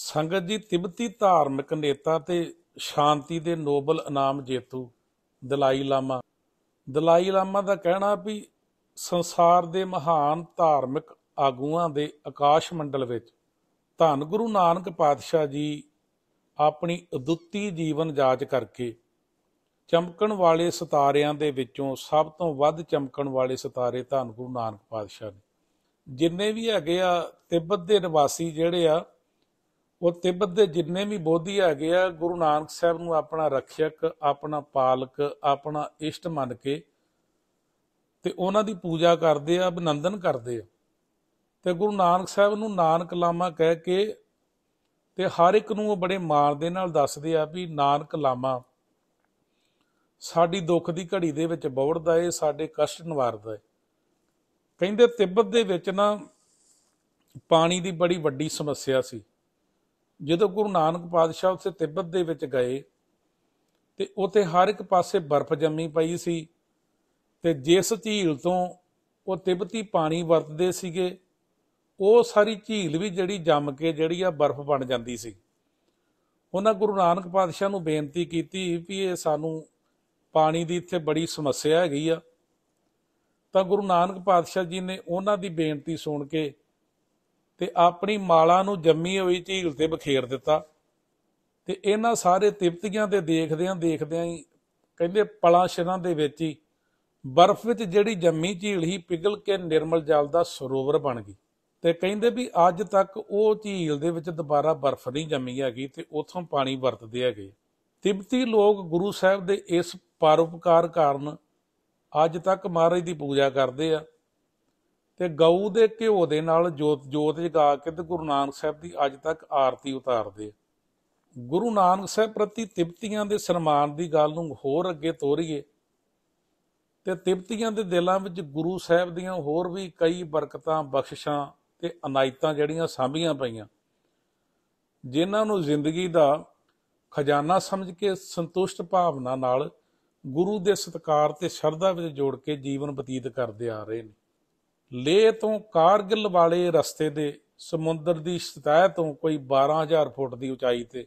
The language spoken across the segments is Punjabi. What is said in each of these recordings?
ਸੰਗਤ ਦੀ ਤਿੱਬਤੀ ਧਾਰਮਿਕ ਨੇਤਾ ਤੇ ਸ਼ਾਂਤੀ ਦੇ ਨੋਬਲ ਇਨਾਮ ਜੇਤੂ ਦਲਾਈ ਲਾਮਾ ਦਲਾਈ ਲਾਮਾ ਦਾ ਕਹਿਣਾ ਵੀ ਸੰਸਾਰ ਦੇ ਮਹਾਨ ਧਾਰਮਿਕ ਆਗੂਆਂ ਦੇ ਆਕਾਸ਼ ਮੰਡਲ ਵਿੱਚ ਧੰਨ ਗੁਰੂ ਨਾਨਕ ਪਾਤਸ਼ਾਹ ਜੀ ਆਪਣੀ ਅਦੁੱਤੀ ਜੀਵਨ ਜਾਂਚ ਕਰਕੇ ਚਮਕਣ ਵਾਲੇ ਸਿਤਾਰਿਆਂ ਦੇ ਵਿੱਚੋਂ ਸਭ ਤੋਂ ਵੱਧ ਚਮਕਣ ਵਾਲੇ ਸਿਤਾਰੇ ਧੰਨ ਗੁਰੂ ਨਾਨਕ ਪਾਤਸ਼ਾਹ ਨੇ ਜਿੰਨੇ ਵੀ ਹੈਗੇ ਆ ਤਿੱਬਤ ਦੇ ਨਿਵਾਸੀ ਜਿਹੜੇ ਆ ਉਹ ਤਿੱਬਤ ਦੇ ਜਿੰਨੇ ਵੀ ਬੋਧੀ ਹੈਗੇ ਆ ਗੁਰੂ ਨਾਨਕ ਸਾਹਿਬ ਨੂੰ ਆਪਣਾ ਰੱਖਿਅਕ ਆਪਣਾ ਪਾਲਕ ਆਪਣਾ ਇਸ਼ਟ ਮੰਨ ਕੇ ਤੇ ਉਹਨਾਂ ਦੀ ਪੂਜਾ ਕਰਦੇ ਆ ਬਨੰਦਨ ਕਰਦੇ ਆ ਤੇ ਗੁਰੂ ਨਾਨਕ ਸਾਹਿਬ ਨੂੰ ਨਾਨਕ ਲਾਮਾ ਕਹਿ ਕੇ ਤੇ ਹਰ ਇੱਕ ਨੂੰ ਉਹ ਬੜੇ ਮਾਣ ਦੇ ਨਾਲ ਦੱਸਦੇ ਆ ਵੀ ਨਾਨਕ ਲਾਮਾ ਸਾਡੀ ਦੁੱਖ ਦੀ ਘੜੀ ਦੇ ਵਿੱਚ ਬਵੜਦਾ ਏ ਸਾਡੇ ਕਸ਼ਟ ਨਿਵਾਰਦਾ ਏ ਕਹਿੰਦੇ ਤਿੱਬਤ ਦੇ ਵਿੱਚ ਨਾ ਪਾਣੀ ਦੀ ਬੜੀ ਵੱਡੀ ਸਮੱਸਿਆ ਸੀ ਜਦੋਂ ਗੁਰੂ ਨਾਨਕ ਪਾਤਸ਼ਾਹ ਉਸੇ ਤਿੱਬਤ ਦੇ ਵਿੱਚ ਗਏ ਤੇ ਉੱਥੇ ਹਰ ਇੱਕ ਪਾਸੇ ਬਰਫ਼ ਜੰਮੀ ਪਈ ਸੀ ਤੇ ਜਿਸ ਝੀਲ ਤੋਂ ਉਹ ਤਿੱਬਤੀ ਪਾਣੀ ਵਰਤਦੇ ਸੀਗੇ ਉਹ ਸਾਰੀ ਝੀਲ ਵੀ ਜਿਹੜੀ ਜੰਮ ਕੇ ਜਿਹੜੀ ਆ ਬਰਫ਼ ਬਣ ਜਾਂਦੀ ਸੀ ਉਹਨਾਂ ਗੁਰੂ ਨਾਨਕ ਪਾਤਸ਼ਾਹ ਨੂੰ ਬੇਨਤੀ ਕੀਤੀ ਵੀ ਇਹ ਸਾਨੂੰ ਪਾਣੀ ਦੀ ਇੱਥੇ ਬੜੀ ਸਮੱਸਿਆ ਹੈਗੀ ਆ ਤਾਂ ਗੁਰੂ ਨਾਨਕ ਪਾਤਸ਼ਾਹ ਜੀ ਨੇ ਉਹਨਾਂ ਦੀ ਬੇਨਤੀ ਸੁਣ ਕੇ ਤੇ ਆਪਣੀ ਮਾਲਾ ਨੂੰ ਜੰਮੀ ਹੋਈ ਝੀਲ ਤੇ ਬਖੇਰ ਦਿੱਤਾ ਤੇ ਇਹਨਾਂ ਸਾਰੇ ਤਿਪਤੀਆਂ ਤੇ ਦੇਖਦਿਆਂ ਦੇਖਦਿਆਂ ਹੀ ਕਹਿੰਦੇ ਪਲਾ ਸ਼ਰਾਂ ਦੇ ਵਿੱਚ ਹੀ ਬਰਫ਼ ਵਿੱਚ ਜਿਹੜੀ ਜੰਮੀ ਝੀਲ ਹੀ ਪਿਗਲ ਕੇ ਨਿਰਮਲ ਜਲ ਦਾ ਸਰੋਵਰ ਬਣ ਗਈ ਤੇ ਕਹਿੰਦੇ ਵੀ ਅੱਜ ਤੱਕ ਉਹ ਝੀਲ ਦੇ ਵਿੱਚ ਦੁਬਾਰਾ ਬਰਫ਼ ਨਹੀਂ ਜੰਮੀ ਹੈਗੀ ਤੇ ਉਥੋਂ ਪਾਣੀ ਵਰਤਦੇ ਹੈਗੇ ਤਿਬਤੀ ਲੋਕ ਗੁਰੂ ਸਾਹਿਬ ਦੇ ਇਸ ਪਰਉਪਕਾਰ ਕਾਰਨ ਅੱਜ ਤੱਕ ਮਹਾਰਾਜ ਦੀ ਪੂਜਾ ਕਰਦੇ ਆ ਤੇ ਗਊ ਦੇ ਘਿਓ ਦੇ ਨਾਲ ਜੋਤ ਜੋਤ ਜਗਾ ਕੇ ਤੇ ਗੁਰੂ ਨਾਨਕ ਸਾਹਿਬ ਦੀ ਅੱਜ ਤੱਕ ਆਰਤੀ ਉਤਾਰਦੇ ਗੁਰੂ ਨਾਨਕ ਸਾਹਿਬ ਪ੍ਰਤੀ ਤਿਪਤੀਆਂ ਦੇ ਸਨਮਾਨ ਦੀ ਗੱਲ ਨੂੰ ਹੋਰ ਅੱਗੇ ਤੋਰੀਏ ਤੇ ਤਿਪਤੀਆਂ ਦੇ ਦਿਲਾਂ ਵਿੱਚ ਗੁਰੂ ਸਾਹਿਬ ਦੀਆਂ ਹੋਰ ਵੀ ਕਈ ਬਰਕਤਾਂ ਬਖਸ਼ਿਸ਼ਾਂ ਤੇ ਅਨਾਇਤਾਂ ਜਿਹੜੀਆਂ ਸਾਂਭੀਆਂ ਪਈਆਂ ਜਿਨ੍ਹਾਂ ਨੂੰ ਜ਼ਿੰਦਗੀ ਦਾ ਖਜ਼ਾਨਾ ਸਮਝ ਕੇ ਸੰਤੁਸ਼ਟ ਭਾਵਨਾ ਨਾਲ ਗੁਰੂ ਦੇ ਸਤਕਾਰ ਤੇ ਸ਼ਰਧਾ ਵਿੱਚ ਜੋੜ ਕੇ ਜੀਵਨ ਬਤੀਤ ਕਰਦੇ ਆ ਰਹੇ ਨੇ ਲੇਹ ਤੋਂ ਕਾਰਗਿਲ ਵਾਲੇ ਰਸਤੇ ਦੇ ਸਮੁੰਦਰ ਦੀ ਸਤਹ ਤੋਂ ਕੋਈ 12000 ਫੁੱਟ ਦੀ ਉਚਾਈ ਤੇ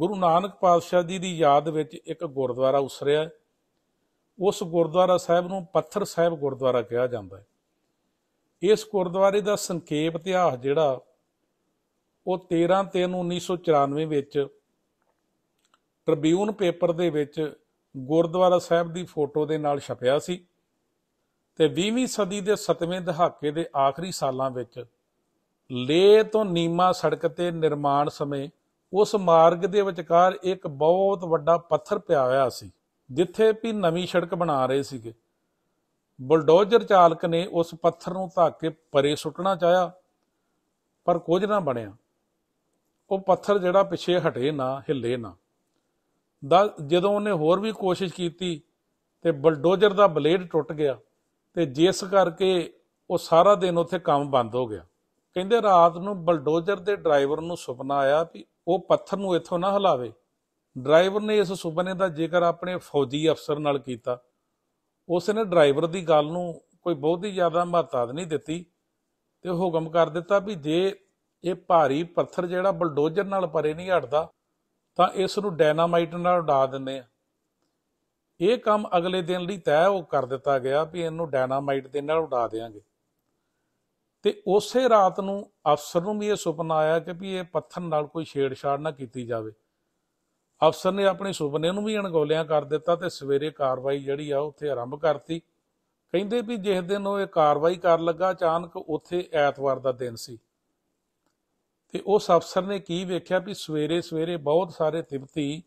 ਗੁਰੂ ਨਾਨਕ ਪਾਤਸ਼ਾਹ ਜੀ ਦੀ ਯਾਦ ਵਿੱਚ ਇੱਕ ਗੁਰਦੁਆਰਾ ਉਸਰਿਆ ਉਸ ਗੁਰਦੁਆਰਾ ਸਾਹਿਬ ਨੂੰ ਪੱਥਰ ਸਾਹਿਬ ਗੁਰਦੁਆਰਾ ਕਿਹਾ ਜਾਂਦਾ ਹੈ ਇਸ ਗੁਰਦੁਆਰੇ ਦਾ ਸੰਖੇਪ ਇਤਿਹਾਸ ਜਿਹੜਾ ਉਹ 13 3 1994 ਵਿੱਚ ਟ੍ਰਿਬਿਊਨ ਪੇਪਰ ਦੇ ਵਿੱਚ ਗੁਰਦੁਆਰਾ ਸਾਹਿਬ ਦੀ ਫੋਟੋ ਦੇ ਨਾਲ ਛਪਿਆ ਸੀ ਤੇ 20ਵੀਂ ਸਦੀ ਦੇ 7ਵੇਂ ਦਹਾਕੇ ਦੇ ਆਖਰੀ ਸਾਲਾਂ ਵਿੱਚ ਲੇ ਤੋਂ ਨੀਮਾ ਸੜਕ ਤੇ ਨਿਰਮਾਣ ਸਮੇਂ ਉਸ ਮਾਰਗ ਦੇ ਵਿਚਕਾਰ ਇੱਕ ਬਹੁਤ ਵੱਡਾ ਪੱਥਰ ਪਿਆ ਹੋਇਆ ਸੀ ਜਿੱਥੇ ਵੀ ਨਵੀਂ ਸੜਕ ਬਣਾ ਰਹੇ ਸੀਗੇ ਬੁਲਡੋਜ਼ਰ ਚਾਲਕ ਨੇ ਉਸ ਪੱਥਰ ਨੂੰ ਧੱਕ ਕੇ ਪਰੇ ਸੁੱਟਣਾ ਚਾਹਿਆ ਪਰ ਕੁਝ ਨਾ ਬਣਿਆ ਉਹ ਪੱਥਰ ਜਿਹੜਾ ਪਿੱਛੇ ਹਟੇ ਨਾ ਹਿੱਲੇ ਨਾ ਜਦੋਂ ਉਹਨੇ ਹੋਰ ਵੀ ਕੋਸ਼ਿਸ਼ ਕੀਤੀ ਤੇ ਬਲਡੋਜ਼ਰ ਦਾ ਬਲੇਡ ਟੁੱਟ ਗਿਆ ਤੇ ਜਿਸ ਕਰਕੇ ਉਹ ਸਾਰਾ ਦਿਨ ਉੱਥੇ ਕੰਮ ਬੰਦ ਹੋ ਗਿਆ ਕਹਿੰਦੇ ਰਾਤ ਨੂੰ ਬਲਡੋਜ਼ਰ ਦੇ ਡਰਾਈਵਰ ਨੂੰ ਸੁਪਨਾ ਆਇਆ ਵੀ ਉਹ ਪੱਥਰ ਨੂੰ ਇੱਥੋਂ ਨਾ ਹਲਾਵੇ ਡਰਾਈਵਰ ਨੇ ਇਸ ਸੁਪਨੇ ਦਾ ਜ਼ਿਕਰ ਆਪਣੇ ਫੌਜੀ ਅਫਸਰ ਨਾਲ ਕੀਤਾ ਉਸ ਨੇ ਡਰਾਈਵਰ ਦੀ ਗੱਲ ਨੂੰ ਕੋਈ ਬਹੁਤੀ ਜ਼ਿਆਦਾ ਮਹੱਤਤਾ ਨਹੀਂ ਦਿੱਤੀ ਤੇ ਹੁਕਮ ਕਰ ਦਿੱਤਾ ਵੀ ਜੇ ਇਹ ਭਾਰੀ ਪੱਥਰ ਜਿਹੜਾ ਬਲਡੋਜ਼ਰ ਨਾਲ ਪਰੇ ਨਹੀਂ ਹਟਦਾ ਤਾਂ ਇਸ ਨੂੰ ਡਾਇਨਾਮਾਈਟ ਨਾਲ ਉਡਾ ਦਿੰਦੇ ਆ ਇਹ ਕੰਮ ਅਗਲੇ ਦਿਨ ਲਈ ਤੈਅ ਉਹ ਕਰ ਦਿੱਤਾ ਗਿਆ ਵੀ ਇਹਨੂੰ ਡਾਇਨਾਮਾਈਟ ਦੇ ਨਾਲ ਉਡਾ ਦੇਾਂਗੇ ਤੇ ਉਸੇ ਰਾਤ ਨੂੰ ਅਫਸਰ ਨੂੰ ਵੀ ਇਹ ਸੁਪਨਾ ਆਇਆ ਕਿ ਵੀ ਇਹ ਪੱਥਰ ਨਾਲ ਕੋਈ ਛੇੜਛਾੜ ਨਾ ਕੀਤੀ ਜਾਵੇ ਅਫਸਰ ਨੇ ਆਪਣੇ ਸੁਪਨੇ ਨੂੰ ਵੀ ਅਣਗੋਲਿਆਂ ਕਰ ਦਿੱਤਾ ਤੇ ਸਵੇਰੇ ਕਾਰਵਾਈ ਜਿਹੜੀ ਆ ਉੱਥੇ ਆਰੰਭ ਕਰਤੀ ਕਹਿੰਦੇ ਵੀ ਜਿਸ ਦਿਨ ਉਹ ਇਹ ਕਾਰਵਾਈ ਕਰਨ ਲੱਗਾ ਅਚਾਨਕ ਉੱਥੇ ਐਤਵਾਰ ਦਾ ਦਿਨ ਸੀ ਤੇ ਉਸ ਅਫਸਰ ਨੇ ਕੀ ਵੇਖਿਆ ਵੀ ਸਵੇਰੇ ਸਵੇਰੇ ਬਹੁਤ ਸਾਰੇ ਤਿਬਤੀ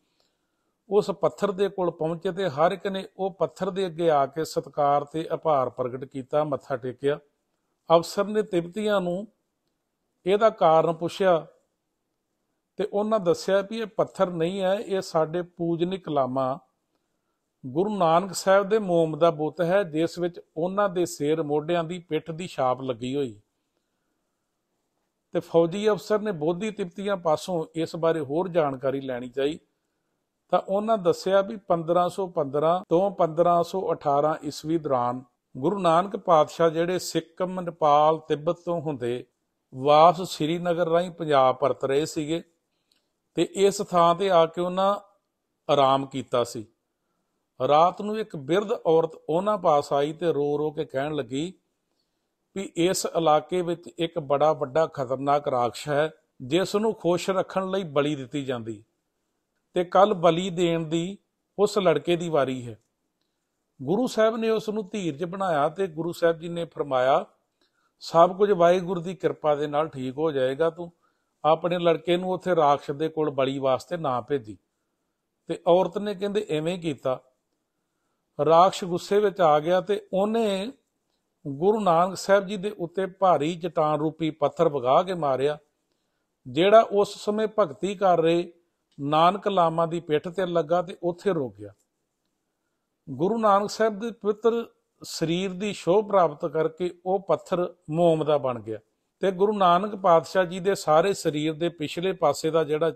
ਉਸ ਪੱਥਰ ਦੇ ਕੋਲ ਪਹੁੰਚੇ ਤੇ ਹਰ ਇੱਕ ਨੇ ਉਹ ਪੱਥਰ ਦੇ ਅੱਗੇ ਆ ਕੇ ਸਤਕਾਰ ਤੇ ਆਭਾਰ ਪ੍ਰਗਟ ਕੀਤਾ ਮੱਥਾ ਟੇਕਿਆ ਅਫਸਰ ਨੇ ਤਿਬਤੀਆਂ ਨੂੰ ਇਹਦਾ ਕਾਰਨ ਪੁੱਛਿਆ ਤੇ ਉਹਨਾਂ ਦੱਸਿਆ ਵੀ ਇਹ ਪੱਥਰ ਨਹੀਂ ਹੈ ਇਹ ਸਾਡੇ ਪੂਜਨਿਕ ਲਾਮਾ ਗੁਰੂ ਨਾਨਕ ਸਾਹਿਬ ਦੇ ਮੋਮ ਦਾ ਬੁੱਤ ਹੈ ਜਿਸ ਵਿੱਚ ਉਹਨਾਂ ਦੇ ਸਿਰ ਮੋਢਿਆਂ ਦੀ ਪਿੱਠ ਦੀ ਛਾਪ ਲੱਗੀ ਹੋਈ ਤੇ ਫੌਜੀ ਅਫਸਰ ਨੇ ਬੋਧੀ ਤਿਬਤੀਆਂ ਪਾਸੋਂ ਇਸ ਬਾਰੇ ਹੋਰ ਜਾਣਕਾਰੀ ਲੈਣੀ ਚਾਹੀ ਤਾਂ ਉਹਨਾਂ ਦੱਸਿਆ ਵੀ 1515 ਤੋਂ 1518 ਈਸਵੀ ਦੌਰਾਨ ਗੁਰੂ ਨਾਨਕ ਪਾਤਸ਼ਾਹ ਜਿਹੜੇ ਸਿੱਕਮ ਨੇਪਾਲ ਤਿੱਬਤ ਤੋਂ ਹੁੰਦੇ ਵਾਪਸ ਸ੍ਰੀਨਗਰ ਰਾਹੀਂ ਪੰਜਾਬ ਪਰਤ ਰਹੇ ਸੀਗੇ ਤੇ ਇਸ ਥਾਂ ਤੇ ਆ ਕੇ ਉਹਨਾਂ ਆਰਾਮ ਕੀਤਾ ਸੀ ਰਾਤ ਨੂੰ ਇੱਕ ਬਿਰਧ ਔਰਤ ਉਹਨਾਂ ਪਾਸ ਆਈ ਤੇ ਰੋ ਰੋ ਕੇ ਕਹਿਣ ਲੱਗੀ ਵੀ ਇਸ ਇਲਾਕੇ ਵਿੱਚ ਇੱਕ ਬੜਾ ਵੱਡਾ ਖਤਰਨਾਕ ਰਾਖਸ਼ ਹੈ ਜਿਸ ਨੂੰ ਖੁਸ਼ ਰੱਖਣ ਲਈ ਬਲੀ ਦਿੱਤੀ ਜਾਂਦੀ ਤੇ ਕੱਲ ਬਲੀ ਦੇਣ ਦੀ ਉਸ ਲੜਕੇ ਦੀ ਵਾਰੀ ਹੈ ਗੁਰੂ ਸਾਹਿਬ ਨੇ ਉਸ ਨੂੰ ਧੀਰਜ ਬਣਾਇਆ ਤੇ ਗੁਰੂ ਸਾਹਿਬ ਜੀ ਨੇ ਫਰਮਾਇਆ ਸਭ ਕੁਝ ਵਾਹਿਗੁਰੂ ਦੀ ਕਿਰਪਾ ਦੇ ਨਾਲ ਠੀਕ ਹੋ ਜਾਏਗਾ ਤੂੰ ਆਪਣੇ ਲੜਕੇ ਨੂੰ ਉੱਥੇ ਰਾਖਸ਼ ਦੇ ਕੋਲ ਬਲੀ ਵਾਸਤੇ ਨਾ ਭੇਜੀ ਤੇ ਔਰਤ ਨੇ ਕਹਿੰਦੇ ਐਵੇਂ ਕੀਤਾ ਰਾਖਸ਼ ਗੁੱਸੇ ਵਿੱਚ ਆ ਗਿਆ ਤੇ ਉਹਨੇ ਗੁਰੂ ਨਾਨਕ ਸਾਹਿਬ ਜੀ ਦੇ ਉੱਤੇ ਭਾਰੀ ਚਟਾਨ ਰੂਪੀ ਪੱਥਰ ਵਗਾ ਕੇ ਮਾਰਿਆ ਜਿਹੜਾ ਉਸ ਸਮੇਂ ਭਗਤੀ ਕਰ ਰਹੇ ਨਾਨਕ ਲਾਮਾ ਦੀ ਪਿੱਠ ਤੇ ਲੱਗਾ ਤੇ ਉੱਥੇ ਰੁਕ ਗਿਆ ਗੁਰੂ ਨਾਨਕ ਸਾਹਿਬ ਦੇ ਪਵਿੱਤਰ ਸਰੀਰ ਦੀ ਸ਼ੋਭ ਪ੍ਰਾਪਤ ਕਰਕੇ ਉਹ ਪੱਥਰ ਮੋਮ ਦਾ ਬਣ ਗਿਆ ਤੇ ਗੁਰੂ ਨਾਨਕ ਪਾਤਸ਼ਾਹ ਜੀ ਦੇ ਸਾਰੇ ਸਰੀਰ ਦੇ ਪਿਛਲੇ ਪਾਸੇ ਦਾ ਜਿਹੜਾ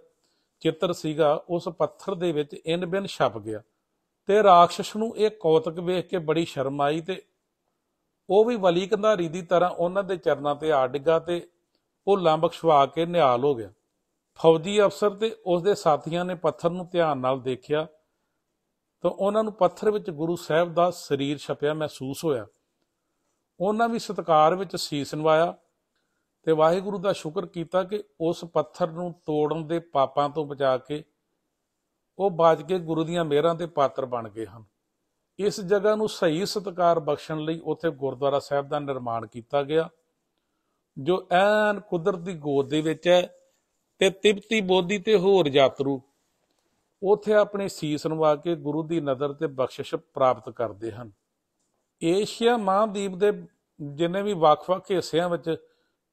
ਚਿੱਤਰ ਸੀਗਾ ਉਸ ਪੱਥਰ ਦੇ ਵਿੱਚ ਇਨ ਬਿਨ ਛਪ ਗਿਆ ਤੇ ਰਾਖਸ਼ ਨੂੰ ਇਹ ਕੌਤਕ ਵੇਖ ਕੇ ਬੜੀ ਸ਼ਰਮ ਆਈ ਤੇ ਉਹ ਵੀ ਵਲੀ ਕੰਧਾਰੀ ਦੀ ਤਰ੍ਹਾਂ ਉਹਨਾਂ ਦੇ ਚਰਨਾਂ ਤੇ ਆ ਡਿੱਗਾ ਤੇ ਉਹ ਲੰਬਖਸ਼ਵਾ ਕੇ ਨਿਹਾਲ ਹੋ ਗਿਆ ਫੌਜੀ ਅਫਸਰ ਤੇ ਉਸ ਦੇ ਸਾਥੀਆਂ ਨੇ ਪੱਥਰ ਨੂੰ ਧਿਆਨ ਨਾਲ ਦੇਖਿਆ ਤਾਂ ਉਹਨਾਂ ਨੂੰ ਪੱਥਰ ਵਿੱਚ ਗੁਰੂ ਸਾਹਿਬ ਦਾ ਸਰੀਰ ਛਪਿਆ ਮਹਿਸੂਸ ਹੋਇਆ ਉਹਨਾਂ ਵੀ ਸਤਕਾਰ ਵਿੱਚ ਸੀਸ ਨਵਾਇਆ ਤੇ ਵਾਹਿਗੁਰੂ ਦਾ ਸ਼ੁਕਰ ਕੀਤਾ ਕਿ ਉਸ ਪੱਥਰ ਨੂੰ ਤੋੜਨ ਦੇ ਪਾਪਾਂ ਤੋਂ ਬਚਾ ਕੇ ਉਹ ਬਾਜ ਕੇ ਗੁਰੂ ਦੀਆਂ ਮਿਹਰਾਂ ਦੇ ਪਾਤਰ ਬਣ ਗਏ ਹਨ ਇਸ ਜਗ੍ਹਾ ਨੂੰ ਸਹੀ ਸਤਕਾਰ ਬਖਸ਼ਣ ਲਈ ਉੱਥੇ ਗੁਰਦੁਆਰਾ ਸਾਹਿਬ ਦਾ ਨਿਰਮਾਣ ਕੀਤਾ ਗਿਆ ਜੋ ਐਨ ਕੁਦਰਤ ਦੀ ਗੋਦ ਦੇ ਵਿੱਚ ਹੈ ਤੇ ਤਿਪਤੀ ਬੋਧੀ ਤੇ ਹੋਰ ਯਾਤਰੂ ਉਥੇ ਆਪਣੇ ਸੀਸ ਨਵਾ ਕੇ ਗੁਰੂ ਦੀ ਨਜ਼ਰ ਤੇ ਬਖਸ਼ਿਸ਼ ਪ੍ਰਾਪਤ ਕਰਦੇ ਹਨ ਏਸ਼ੀਆ ਮਹਾਦੀਪ ਦੇ ਜਿੰਨੇ ਵੀ ਵੱਖ-ਵੱਖ ਹਿੱਸਿਆਂ ਵਿੱਚ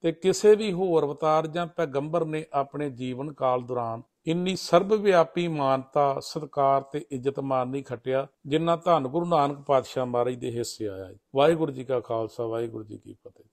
ਤੇ ਕਿਸੇ ਵੀ ਹੋਰ ਅਵਤਾਰ ਜਾਂ ਪੈਗੰਬਰ ਨੇ ਆਪਣੇ ਜੀਵਨ ਕਾਲ ਦੌਰਾਨ ਇੰਨੀ ਸਰਬ ਵਿਆਪੀ ਮਾਨਤਾ ਸਤਕਾਰ ਤੇ ਇੱਜ਼ਤ ਮਾਨ ਨਹੀਂ ਖਟਿਆ ਜਿੰਨਾ ਧੰਨ ਗੁਰੂ ਨਾਨਕ ਪਾਤਸ਼ਾਹ ਮਹਾਰਾਜ ਦੇ ਹਿੱਸੇ ਆਇਆ ਵਾਹਿਗੁਰੂ ਜੀ ਕਾ ਖਾਲਸਾ ਵਾਹਿਗੁਰੂ ਜੀ ਕੀ ਫਤਿਹ